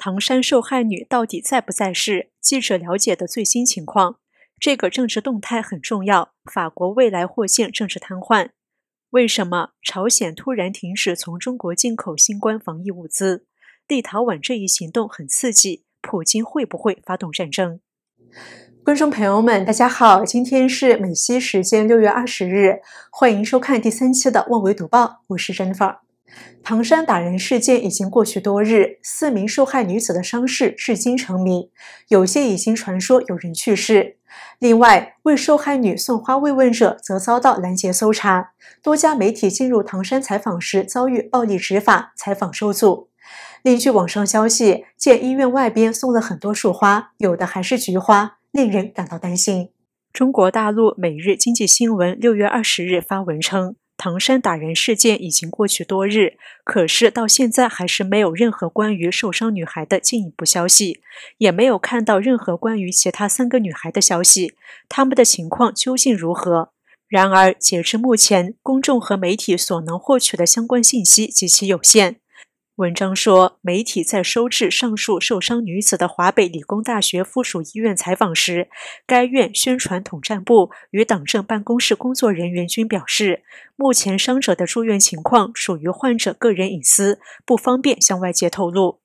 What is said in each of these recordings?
唐山受害女到底在不在世？记者了解的最新情况。这个政治动态很重要。法国未来或现政治瘫痪。为什么朝鲜突然停止从中国进口新冠防疫物资？立陶宛这一行动很刺激。普京会不会发动战争？观众朋友们，大家好，今天是美西时间六月二十日，欢迎收看第三期的《万维读报》，我是 Jennifer。唐山打人事件已经过去多日，四名受害女子的伤势至今成谜，有些已经传说有人去世。另外，为受害女送花慰问者则遭到拦截搜查。多家媒体进入唐山采访时遭遇暴力执法，采访受阻。另据网上消息，见医院外边送了很多束花，有的还是菊花。令人感到担心。中国大陆《每日经济新闻》六月二十日发文称，唐山打人事件已经过去多日，可是到现在还是没有任何关于受伤女孩的进一步消息，也没有看到任何关于其他三个女孩的消息，她们的情况究竟如何？然而，截至目前，公众和媒体所能获取的相关信息极其有限。文章说，媒体在收治上述受伤女子的华北理工大学附属医院采访时，该院宣传统战部与党政办公室工作人员均表示，目前伤者的住院情况属于患者个人隐私，不方便向外界透露。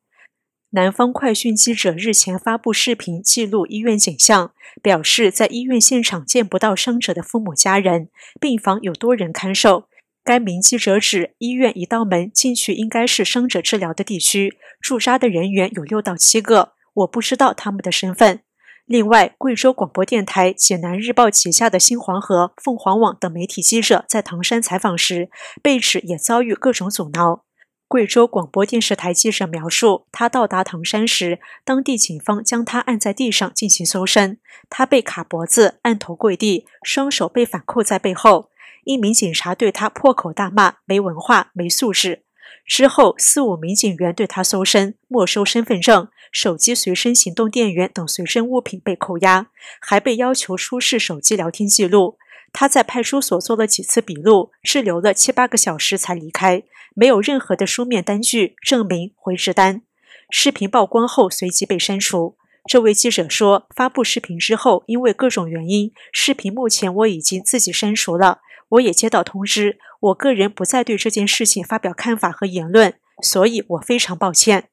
南方快讯记者日前发布视频记录医院景象，表示在医院现场见不到伤者的父母家人，病房有多人看守。该名记者指，医院一道门进去应该是伤者治疗的地区，驻扎的人员有六到七个，我不知道他们的身份。另外，贵州广播电台、济南日报旗下的新黄河、凤凰网等媒体记者在唐山采访时，被指也遭遇各种阻挠。贵州广播电视台记者描述，他到达唐山时，当地警方将他按在地上进行搜身，他被卡脖子、按头跪地，双手被反扣在背后。一名警察对他破口大骂：“没文化，没素质。”之后，四五名警员对他搜身，没收身份证、手机、随身行动电源等随身物品被扣押，还被要求出示手机聊天记录。他在派出所做了几次笔录，滞留了七八个小时才离开，没有任何的书面单据、证明、回执单。视频曝光后，随即被删除。这位记者说：“发布视频之后，因为各种原因，视频目前我已经自己删除了。”我也接到通知，我个人不再对这件事情发表看法和言论，所以我非常抱歉。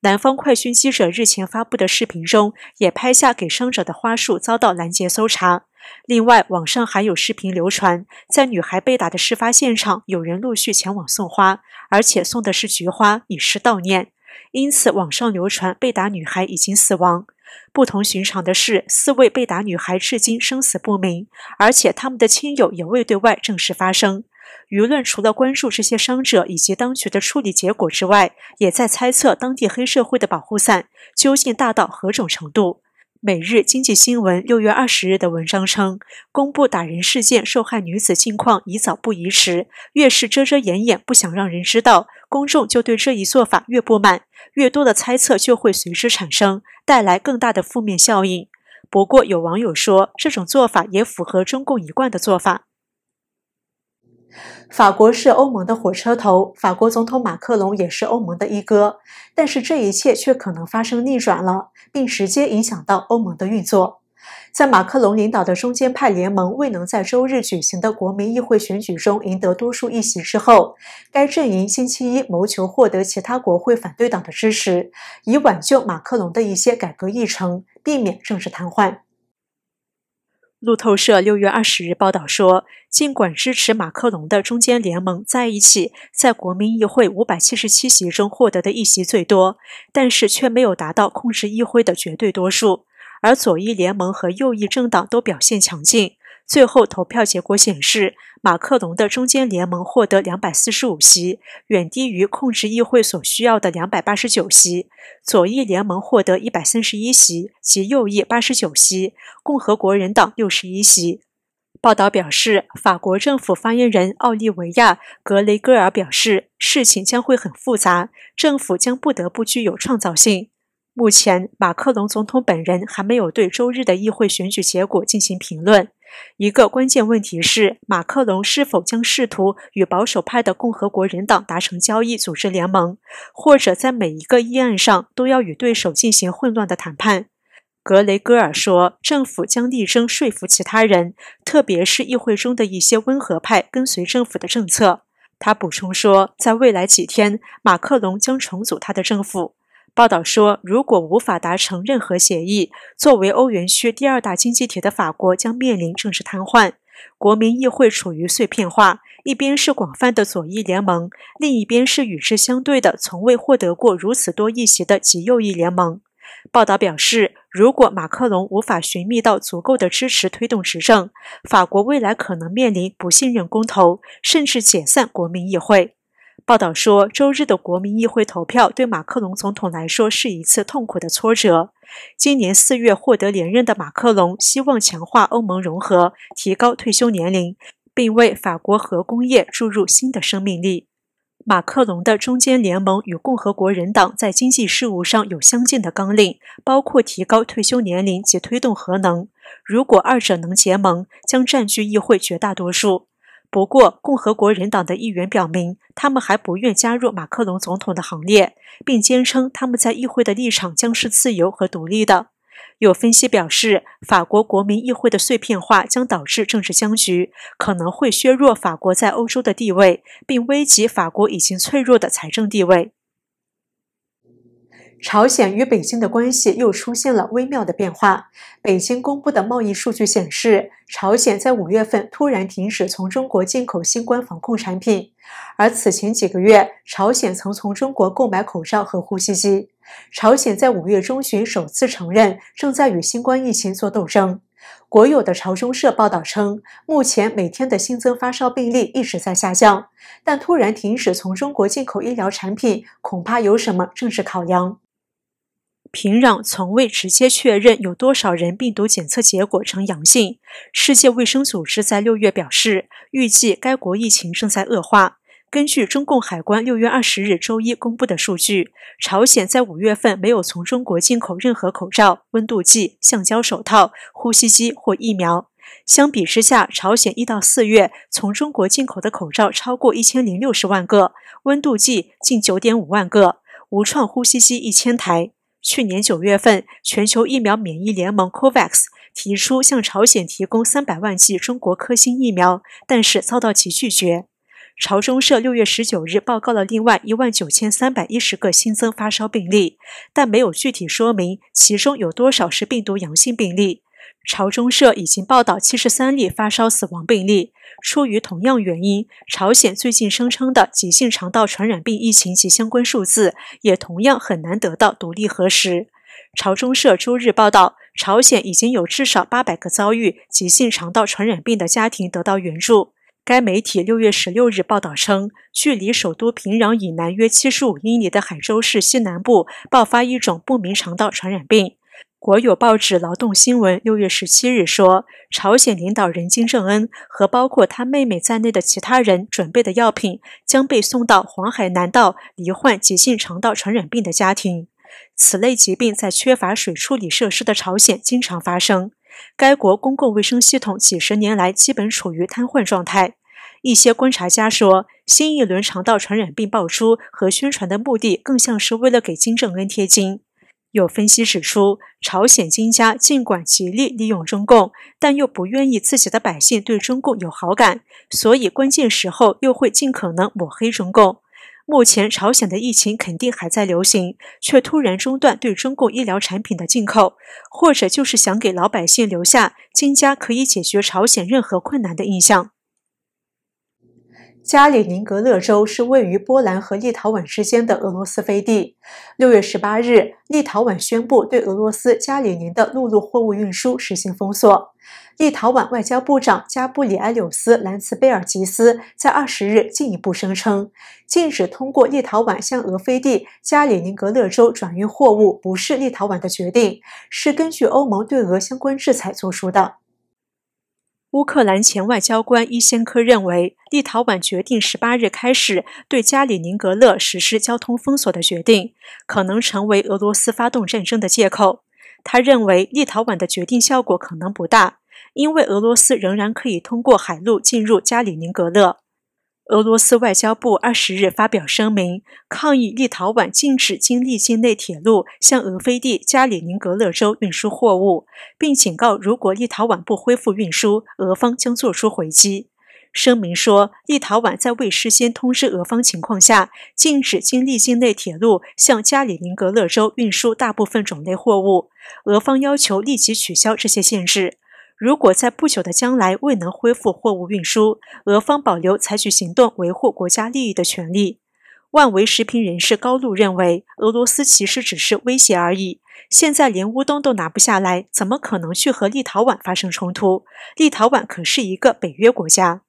南方快讯记者日前发布的视频中，也拍下给伤者的花束遭到拦截搜查。另外，网上还有视频流传，在女孩被打的事发现场，有人陆续前往送花，而且送的是菊花，以示悼念。因此，网上流传被打女孩已经死亡。不同寻常的是，四位被打女孩至今生死不明，而且他们的亲友也未对外正式发声。舆论除了关注这些伤者以及当局的处理结果之外，也在猜测当地黑社会的保护伞究竟大到何种程度。《每日经济新闻》六月二十日的文章称，公布打人事件受害女子近况宜早不宜迟，越是遮遮掩掩不想让人知道，公众就对这一做法越不满，越多的猜测就会随之产生，带来更大的负面效应。不过，有网友说，这种做法也符合中共一贯的做法。法国是欧盟的火车头，法国总统马克龙也是欧盟的一哥，但是这一切却可能发生逆转了，并直接影响到欧盟的运作。在马克龙领导的中间派联盟未能在周日举行的国民议会选举中赢得多数议席之后，该阵营星期一谋求获得其他国会反对党的支持，以挽救马克龙的一些改革议程，避免政治瘫痪。路透社六月二十日报道说，尽管支持马克龙的中间联盟在一起在国民议会五百七十七席中获得的一席最多，但是却没有达到控制议会的绝对多数，而左翼联盟和右翼政党都表现强劲。最后投票结果显示，马克龙的中间联盟获得两百四十五席，远低于控制议会所需要的两百八十九席。左翼联盟获得一百三十一席，及右翼八十九席，共和国人党六十一席。报道表示，法国政府发言人奥利维亚·格雷戈尔表示，事情将会很复杂，政府将不得不具有创造性。目前，马克龙总统本人还没有对周日的议会选举结果进行评论。一个关键问题是，马克龙是否将试图与保守派的共和国人党达成交易，组织联盟，或者在每一个议案上都要与对手进行混乱的谈判？格雷戈尔说，政府将力争说服其他人，特别是议会中的一些温和派跟随政府的政策。他补充说，在未来几天，马克龙将重组他的政府。报道说，如果无法达成任何协议，作为欧元区第二大经济体的法国将面临政治瘫痪。国民议会处于碎片化，一边是广泛的左翼联盟，另一边是与之相对的、从未获得过如此多议席的极右翼联盟。报道表示，如果马克龙无法寻觅到足够的支持推动执政，法国未来可能面临不信任公投，甚至解散国民议会。报道说，周日的国民议会投票对马克龙总统来说是一次痛苦的挫折。今年四月获得连任的马克龙希望强化欧盟融合、提高退休年龄，并为法国核工业注入新的生命力。马克龙的中间联盟与共和国人党在经济事务上有相近的纲领，包括提高退休年龄及推动核能。如果二者能结盟，将占据议会绝大多数。不过，共和国人党的议员表明，他们还不愿加入马克龙总统的行列，并坚称他们在议会的立场将是自由和独立的。有分析表示，法国国民议会的碎片化将导致政治僵局，可能会削弱法国在欧洲的地位，并危及法国已经脆弱的财政地位。朝鲜与北京的关系又出现了微妙的变化。北京公布的贸易数据显示，朝鲜在五月份突然停止从中国进口新冠防控产品，而此前几个月，朝鲜曾从中国购买口罩和呼吸机。朝鲜在五月中旬首次承认正在与新冠疫情作斗争。国有的朝中社报道称，目前每天的新增发烧病例一直在下降，但突然停止从中国进口医疗产品，恐怕有什么政治考量。平壤从未直接确认有多少人病毒检测结果呈阳性。世界卫生组织在六月表示，预计该国疫情正在恶化。根据中共海关六月二十日周一公布的数据，朝鲜在五月份没有从中国进口任何口罩、温度计、橡胶手套、呼吸机或疫苗。相比之下，朝鲜一到四月从中国进口的口罩超过一千零六十万个，温度计近九点五万个，无创呼吸机一千台。去年九月份，全球疫苗免疫联盟 Covax 提出向朝鲜提供三百万剂中国科兴疫苗，但是遭到其拒绝。朝中社六月十九日报告了另外一万九千三百一十个新增发烧病例，但没有具体说明其中有多少是病毒阳性病例。朝中社已经报道七十三例发烧死亡病例。出于同样原因，朝鲜最近声称的急性肠道传染病疫情及相关数字，也同样很难得到独立核实。朝中社周日报道，朝鲜已经有至少八百个遭遇急性肠道传染病的家庭得到援助。该媒体六月十六日报道称，距离首都平壤以南约七十五英里的海州市西南部爆发一种不明肠道传染病。国有报纸《劳动新闻》六月十七日说，朝鲜领导人金正恩和包括他妹妹在内的其他人准备的药品将被送到黄海南道罹患急性肠道传染病的家庭。此类疾病在缺乏水处理设施的朝鲜经常发生，该国公共卫生系统几十年来基本处于瘫痪状态。一些观察家说，新一轮肠道传染病爆出和宣传的目的更像是为了给金正恩贴金。有分析指出，朝鲜金家尽管极力利用中共，但又不愿意自己的百姓对中共有好感，所以关键时候又会尽可能抹黑中共。目前朝鲜的疫情肯定还在流行，却突然中断对中共医疗产品的进口，或者就是想给老百姓留下金家可以解决朝鲜任何困难的印象。加里宁格勒州是位于波兰和立陶宛之间的俄罗斯飞地。六月十八日，立陶宛宣布对俄罗斯加里宁的陆路货物运输实行封锁。立陶宛外交部长加布里埃柳斯兰茨贝尔吉斯在二十日进一步声称，禁止通过立陶宛向俄飞地加里宁格勒州转运货物，不是立陶宛的决定，是根据欧盟对俄相关制裁作出的。乌克兰前外交官伊先科认为，立陶宛决定十八日开始对加里宁格勒实施交通封锁的决定，可能成为俄罗斯发动战争的借口。他认为，立陶宛的决定效果可能不大，因为俄罗斯仍然可以通过海路进入加里宁格勒。俄罗斯外交部二十日发表声明，抗议立陶宛禁止经历境内铁路向俄非地加里宁格勒州运输货物，并警告，如果立陶宛不恢复运输，俄方将作出回击。声明说，立陶宛在未事先通知俄方情况下，禁止经历境内铁路向加里宁格勒州运输大部分种类货物，俄方要求立即取消这些限制。如果在不久的将来未能恢复货物运输，俄方保留采取行动维护国家利益的权利。万维食品人士高露认为，俄罗斯其实只是威胁而已。现在连乌东都拿不下来，怎么可能去和立陶宛发生冲突？立陶宛可是一个北约国家。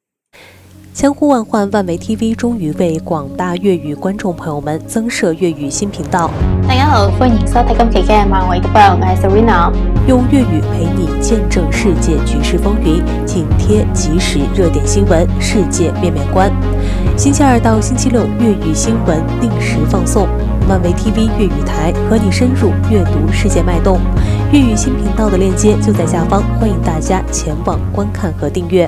千呼万唤，万维 TV 终于为广大粤语观众朋友们增设粤语新频道。大家好，欢迎收睇今期的《芒果娱乐》。我是 n a 用粤语陪你见证世界局势风云，紧贴及时热点新闻，世界面面观。星期二到星期六，粤语新闻定时放送。漫威 TV 粤语台和你深入阅读世界脉动。粤语新频道的链接就在下方，欢迎大家前往观看和订阅。